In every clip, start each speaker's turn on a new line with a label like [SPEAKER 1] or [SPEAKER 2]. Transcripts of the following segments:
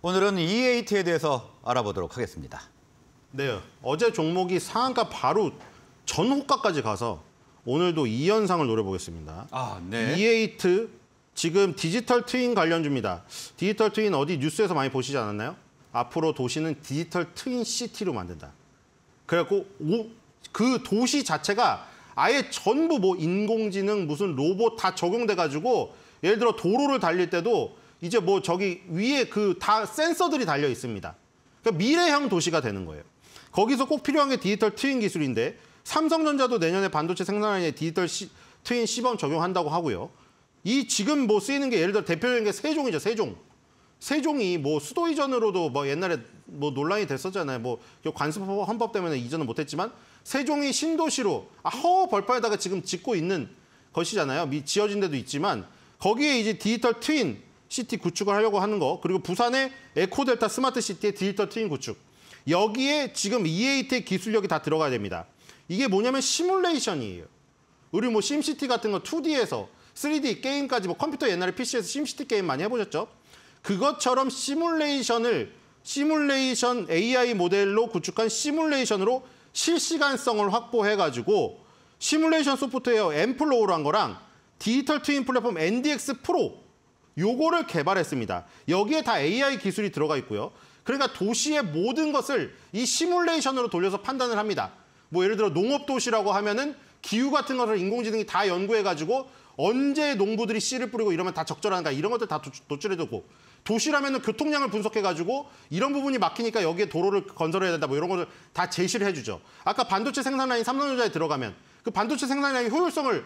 [SPEAKER 1] 오늘은 EAT에 대해서 알아보도록 하겠습니다. 네, 어제 종목이 상한가
[SPEAKER 2] 바로 전호가까지 가서 오늘도 2연상을 노려보겠습니다. 아, 네. E8 지금 디지털 트윈 관련주입니다. 디지털 트윈 어디 뉴스에서 많이 보시지 않았나요? 앞으로 도시는 디지털 트윈 시티로 만든다. 그래갖고 오, 그 도시 자체가 아예 전부 뭐 인공지능 무슨 로봇 다 적용돼가지고 예를 들어 도로를 달릴 때도 이제 뭐 저기 위에 그 다 센서들이 달려 있습니다. 그러니까 미래형 도시가 되는 거예요. 거기서 꼭 필요한 게 디지털 트윈 기술인데 삼성전자도 내년에 반도체 생산에 디지털 시, 트윈 시범 적용한다고 하고요. 이 지금 뭐 쓰이는 게 예를 들어 대표적인 게 세종이죠, 세종. 세종이 뭐 수도 이전으로도 뭐 옛날에 뭐 논란이 됐었잖아요. 뭐관습 그 헌법 때문에 이전은 못했지만 세종이 신도시로 아, 허허 벌판에다가 지금 짓고 있는 것이잖아요. 지어진 데도 있지만 거기에 이제 디지털 트윈 시티 구축을 하려고 하는 거 그리고 부산의 에코델타 스마트 시티의 디지털 트윈 구축 여기에 지금 e a 의 기술력이 다 들어가야 됩니다. 이게 뭐냐면 시뮬레이션이에요. 우리 뭐 심시티 같은 거 2D에서 3D 게임까지 뭐 컴퓨터 옛날에 PC에서 심시티 게임 많이 해보셨죠? 그것처럼 시뮬레이션을 시뮬레이션 AI 모델로 구축한 시뮬레이션으로 실시간성을 확보해가지고 시뮬레이션 소프트웨어 엠플로우한 거랑 디지털 트윈 플랫폼 NDX 프로 요거를 개발했습니다. 여기에 다 AI 기술이 들어가 있고요. 그러니까 도시의 모든 것을 이 시뮬레이션으로 돌려서 판단을 합니다. 뭐 예를 들어 농업 도시라고 하면은 기후 같은 것을 인공지능이 다 연구해가지고 언제 농부들이 씨를 뿌리고 이러면 다 적절한가 이런 것들 다도출해두고 도시라면은 교통량을 분석해가지고 이런 부분이 막히니까 여기에 도로를 건설해야 된다 뭐 이런 것을 다 제시를 해주죠. 아까 반도체 생산 라인 삼성전자에 들어가면 그 반도체 생산 라인 효율성을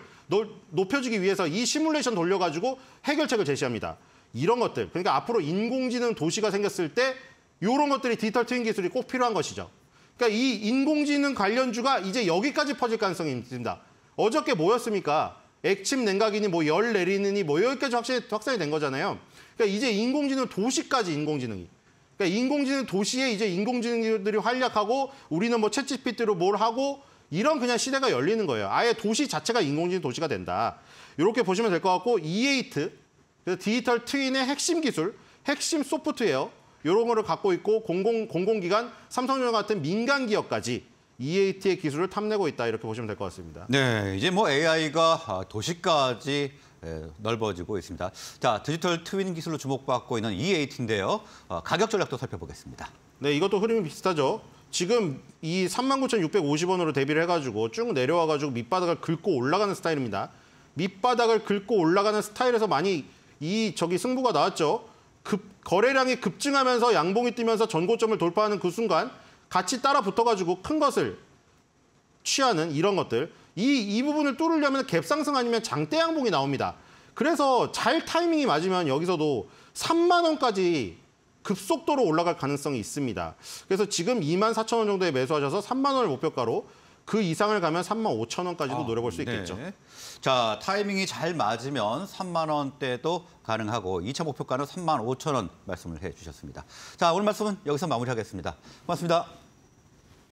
[SPEAKER 2] 높여주기 위해서 이 시뮬레이션 돌려가지고 해결책을 제시합니다. 이런 것들, 그러니까 앞으로 인공지능 도시가 생겼을 때 이런 것들이 디지털 트윈 기술이 꼭 필요한 것이죠. 그러니까 이 인공지능 관련주가 이제 여기까지 퍼질 가능성이 있습니다. 어저께 뭐였습니까? 액침 냉각이니 뭐 열 내리느니 뭐 여기까지 확산이, 확산이 된 거잖아요. 그러니까 이제 인공지능 도시까지 인공지능이. 그러니까 인공지능 도시에 이제 인공지능들이 활약하고 우리는 뭐채 g p t 로뭘 하고 이런 그냥 시대가 열리는 거예요. 아예 도시 자체가 인공지능 도시가 된다. 이렇게 보시면 될 것 같고 E8, 디지털 트윈의 핵심 기술, 핵심 소프트웨어 이런 거를 갖고 있고 공공, 공공기관, 삼성전자 같은 민간 기업까지 EAT의 기술을 탐내고 있다 이렇게 보시면 될 것 같습니다.
[SPEAKER 1] 네, 이제 뭐 AI가 아, 도시까지 넓어지고 있습니다. 자, 디지털 트윈 기술로 주목받고 있는 EAT인데요. 어, 가격 전략도 살펴보겠습니다.
[SPEAKER 2] 네, 이것도 흐름이 비슷하죠. 지금 이 39,650원으로 대비를 해가지고 쭉 내려와가지고 밑바닥을 긁고 올라가는 스타일입니다. 밑바닥을 긁고 올라가는 스타일에서 많이 이 저기 승부가 나왔죠. 급 거래량이 급증하면서 양봉이 뛰면서 전고점을 돌파하는 그 순간 같이 따라 붙어가지고 큰 것을 취하는 이런 것들 이, 이 부분을 뚫으려면 갭상승 아니면 장대 양봉이 나옵니다. 그래서 잘 타이밍이 맞으면 여기서도 3만 원까지 급속도로 올라갈 가능성이 있습니다. 그래서 지금 2만 4천 원 정도에 매수하셔서 3만 원을 목표가로
[SPEAKER 1] 그 이상을 가면 3만 5천 원까지도 아, 노려볼 수 네. 있겠죠. 자 타이밍이 잘 맞으면 3만 원대도 가능하고 2차 목표가는 3만 5천 원 말씀을 해주셨습니다. 자 오늘 말씀은 여기서 마무리하겠습니다. 고맙습니다.